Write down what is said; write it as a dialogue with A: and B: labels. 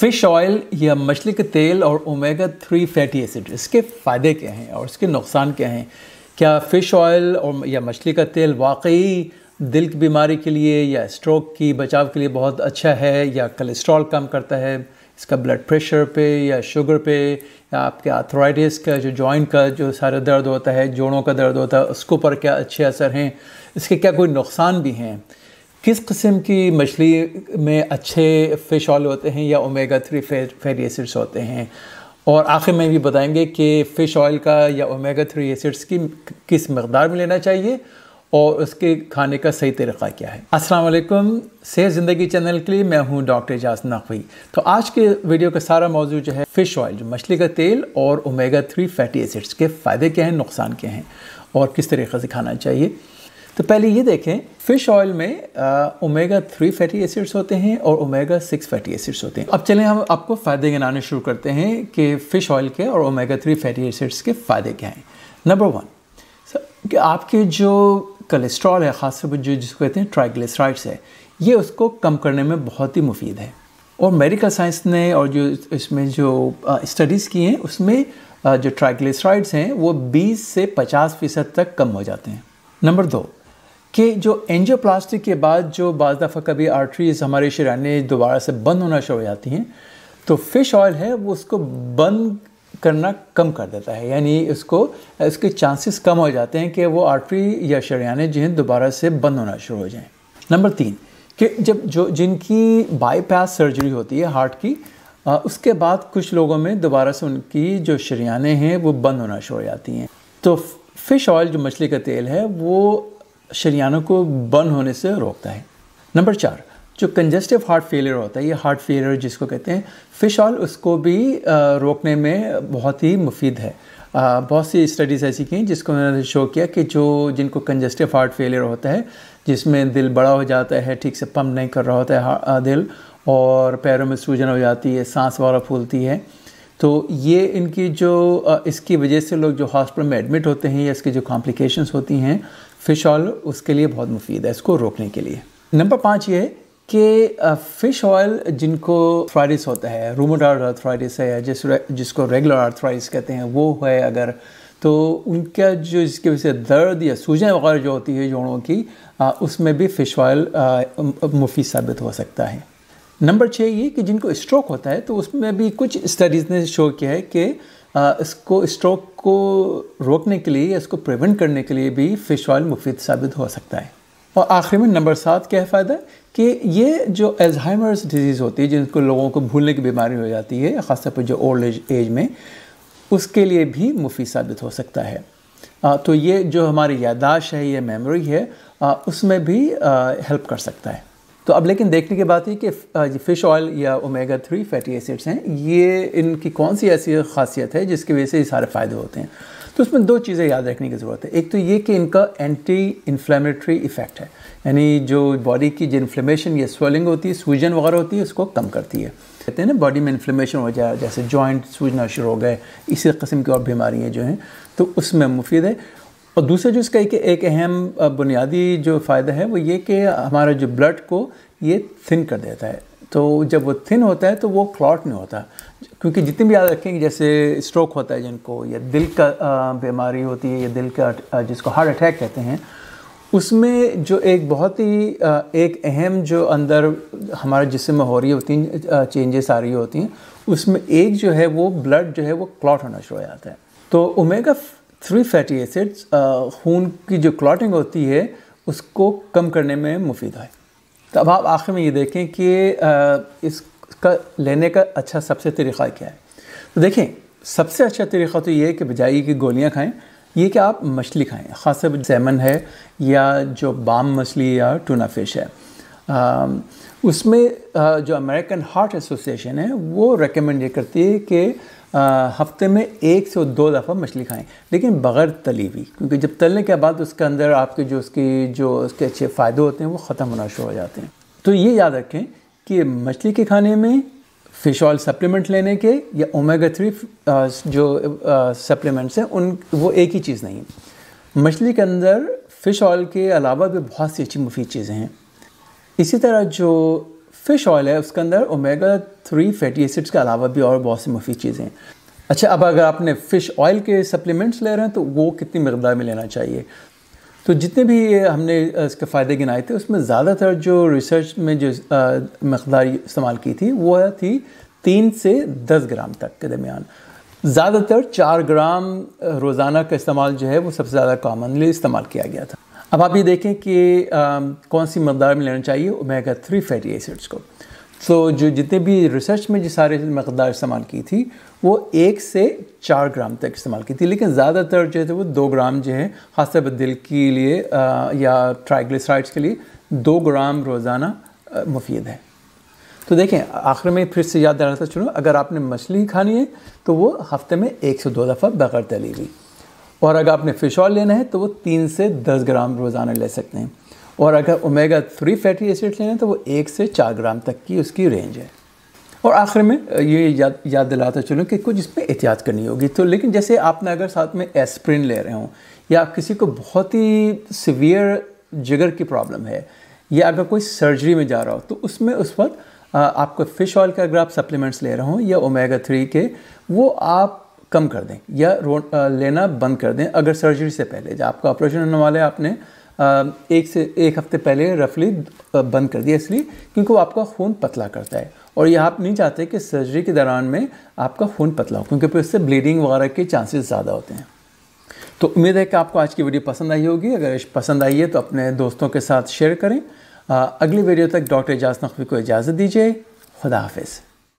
A: fish oil या मछली के तेल और ओमेगा थ्री फैटी एसिड इसके फ़ायदे क्या हैं और इसके नुकसान क्या हैं क्या फ़िश ऑयल और या मछली का तेल वाकई दिल की बीमारी के लिए या स्ट्रोक की बचाव के लिए बहुत अच्छा है या कोलेस्ट्रॉल कम करता है इसका ब्लड प्रेशर पे या शुगर पे या आपके आर्थराइटिस का जो जॉइंट का जो सारा दर्द होता है जोड़ों का दर्द होता है उसके ऊपर क्या अच्छे असर हैं इसके क्या कोई नुकसान भी हैं किस किस्म की मछली में अच्छे फ़िश ऑयल होते हैं या ओमेगा थ्री फैटी एसिड्स होते हैं और आखिर में भी बताएंगे कि फ़िश ऑयल का या ओमेगा थ्री एसिड्स की किस मकदार में लेना चाहिए और उसके खाने का सही तरीक़ा क्या है अस्सलाम वालेकुम सेहत ज़िंदगी चैनल के लिए मैं हूं डॉक्टर एजाज नकवी तो आज के वीडियो का सारा मौजू जो है फ़िश ऑयल जो मछली का तेल और ओमेगा थ्री फैटी एसिड्स के फ़ायदे क्या हैं नुकसान क्या हैं और किस तरीके से खाना चाहिए तो पहले ये देखें फिश ऑयल में ओमेगा थ्री फैटी एसिड्स होते हैं और ओमेगा सिक्स फैटी एसिड्स होते हैं अब चलें हम आपको फ़ायदे गिनाने शुरू करते हैं कि फ़िश ऑयल के और ओमेगा थ्री फैटी एसिड्स के फ़ायदे क्या हैं नंबर वन कि आपके जो कोलेस्ट्रॉल है तौर पर जो जिसको कहते हैं ट्राइग्लिसराइड्स है ये उसको कम करने में बहुत ही मुफीद है और मेडिकल साइंस ने और जो इसमें जो स्टडीज़ की हैं उसमें जो ट्राइग्लिसराइड्स हैं वो 20 से 50 फ़ीसद तक कम हो जाते हैं नंबर दो कि जो एंजियोप्लास्टिक के बाद जो बाज़ दफ़ा कभी आर्टरीज हमारे शराने दोबारा से बंद होना शुरू हो जाती हैं तो फ़िश ऑयल है वो उसको बंद करना कम कर देता है यानी उसको उसके चांसेस कम हो जाते हैं कि वो आर्टरी या शरियाने जो हैं दोबारा से बंद होना शुरू हो जाएं नंबर तीन कि जब जो जिनकी बाईपास सर्जरी होती है हार्ट की आ, उसके बाद कुछ लोगों में दोबारा से उनकी जो शरियाने हैं वो बंद होना शुरू हो जाती हैं तो फ़िश ऑयल जो मछली का तेल है वो शरीयानों को बर्न होने से रोकता है नंबर चार जो कंजेस्टिव हार्ट फेलियर होता है ये हार्ट फेलियर जिसको कहते हैं फिश ऑयल उसको भी रोकने में बहुत ही मुफीद है बहुत सी स्टडीज़ ऐसी की जिसको उन्होंने शो किया कि जो जिनको कंजेस्टिव हार्ट फेलियर होता है जिसमें दिल बड़ा हो जाता है ठीक से पम्प नहीं कर रहा होता है दिल और पैरों में सूजन हो जाती है सांस वगैरह फूलती है तो ये इनकी जो इसकी वजह से लोग जो हॉस्पिटल में एडमिट होते हैं या इसकी जो कॉम्प्लिकेशंस होती हैं फ़िश ऑयल उसके लिए बहुत मुफीद है इसको रोकने के लिए नंबर पाँच ये कि फ़िश ऑयल जिनको थ्राइडिस होता है रोमोडार आर्थ्राइडिस है या जिस जिसको रेगुलर आर्थ्राइडिस कहते हैं वो है अगर तो उनका जो इसकी वजह से दर्द या सूजन वगैरह जो होती है जोड़ों की उसमें भी फ़िश ऑयल मुफीद साबित हो सकता है नंबर छः ये कि जिनको स्ट्रोक होता है तो उसमें भी कुछ स्टडीज़ ने शो किया है कि इसको स्ट्रोक को रोकने के लिए या इसको प्रिवेंट करने के लिए भी फ़िश ऑयल मुफीद साबित हो सकता है और आखिर में नंबर सात क्या है फ़ायदा कि ये जो एल्जाइमर्स डिजीज़ होती है जिनको लोगों को भूलने की बीमारी हो जाती है ख़ासतौर पर जो ओल्ड एज एज में उसके लिए भी मुफी साबित हो सकता है आ, तो ये जो हमारी यादाश है ये मेमोरी है आ, उसमें भी हेल्प कर सकता है तो अब लेकिन देखने की बात है कि फ़िश ऑयल या ओमेगा थ्री फैटी एसिड्स हैं ये इनकी कौन सी ऐसी खासियत है जिसकी वजह से ये सारे फ़ायदे होते हैं तो उसमें दो चीज़ें याद रखने की ज़रूरत है एक तो ये कि इनका एंटी इन्फ्लेमेटरी इफ़ेक्ट है यानी जो बॉडी की जो इन्फ्लेमेशन या स्वेलिंग होती है सूजन वगैरह होती है उसको कम करती है कहते हैं ना बॉडी में इन्फ्लेमेशन हो जाए जैसे जॉइंट सूजना शुरू हो गए इसी कस्म की और बीमारियाँ जो हैं तो उसमें मुफीद है और दूसरा जो इसका एक एक अहम बुनियादी जो फ़ायदा है वो ये कि हमारा जो ब्लड को ये थिन कर देता है तो जब वो थिन होता है तो वो क्लॉट नहीं होता क्योंकि जितने भी याद रखेंगे जैसे स्ट्रोक होता है जिनको या दिल का बीमारी होती है या दिल का जिसको हार्ट अटैक कहते हैं उसमें जो एक बहुत ही एक अहम जो अंदर हमारे जिसम में हो रही होती हैं चेंजेस आ रही होती हैं उसमें एक जो है वो ब्लड जो है वो क्लॉट होना शुरू हो जाता है तो ओमेगा थ्री फैटी एसिड्स खून की जो क्लॉटिंग होती है उसको कम करने में मुफीद है तो अब आप आखिर में ये देखें कि uh, इसका लेने का अच्छा सबसे तरीक़ा क्या है तो देखें सबसे अच्छा तरीक़ा तो ये है कि बजाई कि गोलियाँ खाएँ ये कि आप मछली खाएँ ख़ास कर जैमन है या जो बाम मछली या टूना फिश है आ, um, उसमें uh, जो अमेरिकन हार्ट एसोसिएशन है वो रिकमेंड ये करती है कि हफ्ते में एक से दो दफ़ा मछली खाएं लेकिन बगैर तली हुई क्योंकि जब तलने के बाद उसके अंदर आपके जो उसकी जो उसके अच्छे फ़ायदे होते हैं वो ख़त्म होना शुरू हो जाते हैं तो ये याद रखें कि मछली के खाने में फ़िश ऑयल सप्लीमेंट लेने के या ओमेगा थ्री जो सप्लीमेंट्स हैं उन वो एक ही चीज़ नहीं है मछली के अंदर फ़िश ऑयल के अलावा भी बहुत सी अच्छी मुफीद चीज़ें हैं इसी तरह जो फिश ऑयल है उसके अंदर ओमेगा थ्री फैटी एसिड्स के अलावा भी और बहुत सी मुफीद चीज़ें हैं अच्छा अब अगर आपने फ़िश ऑयल के सप्लीमेंट्स ले रहे हैं तो वो कितनी मकदार में लेना चाहिए तो जितने भी हमने इसके फ़ायदे गिनाए थे उसमें ज़्यादातर जो रिसर्च में जो मकदार इस्तेमाल की थी वो थी तीन से दस ग्राम तक के दरमियान ज़्यादातर चार ग्राम रोज़ाना का इस्तेमाल जो है वो सबसे ज़्यादा कॉमनली इस्तेमाल किया गया था अब आप ये देखें कि आ, कौन सी मकदार में लेना चाहिए ओमेगा थ्री फैटी एसिड्स को तो so, जो जितने भी रिसर्च में जो सारे मकदार इस्तेमाल की थी वो एक से चार ग्राम तक इस्तेमाल की थी लेकिन ज़्यादातर जो है वो दो ग्राम जो है खासतौर पर दिल के लिए आ, या ट्राइग्लिसराइड्स के लिए दो ग्राम रोज़ाना मुफीद है तो देखें आखिर में फिर से याद दिलाना चलूँ अगर आपने मछली खानी है तो वो हफ्ते में एक से दो दफ़ा बगैर तली हुई और अगर आपने फ़िश ऑयल लेना है तो वो तीन से दस ग्राम रोज़ाना ले सकते हैं और अगर ओमेगा थ्री फैटी एसिड लेना है तो वो एक से चार ग्राम तक की उसकी रेंज है और आखिर में ये याद याद दिलाता चलूँ कि कुछ इसमें एहतियात करनी होगी तो लेकिन जैसे आपने अगर साथ में एस्प्रिन ले रहे हों या आप किसी को बहुत ही सीवियर जिगर की प्रॉब्लम है या अगर कोई सर्जरी में जा रहा हो तो उसमें उस वक्त आपको फ़िश ऑयल का अगर आप सप्लीमेंट्स ले रहे हों या ओमेगा थ्री के वो आप कम कर दें या लेना बंद कर दें अगर सर्जरी से पहले जब आपका ऑपरेशन होने वाला है आपने एक से एक हफ्ते पहले रफली बंद कर दिया इसलिए क्योंकि वो आपका खून पतला करता है और ये आप नहीं चाहते कि सर्जरी के दौरान में आपका खून पतला हो क्योंकि फिर उससे ब्लीडिंग वगैरह के चांसेस ज़्यादा होते हैं तो उम्मीद है कि आपको आज की वीडियो पसंद आई होगी अगर पसंद आई है तो अपने दोस्तों के साथ शेयर करें अगली वीडियो तक डॉक्टर एजाज नकवी को इजाज़त दीजिए खुदा हाफिज़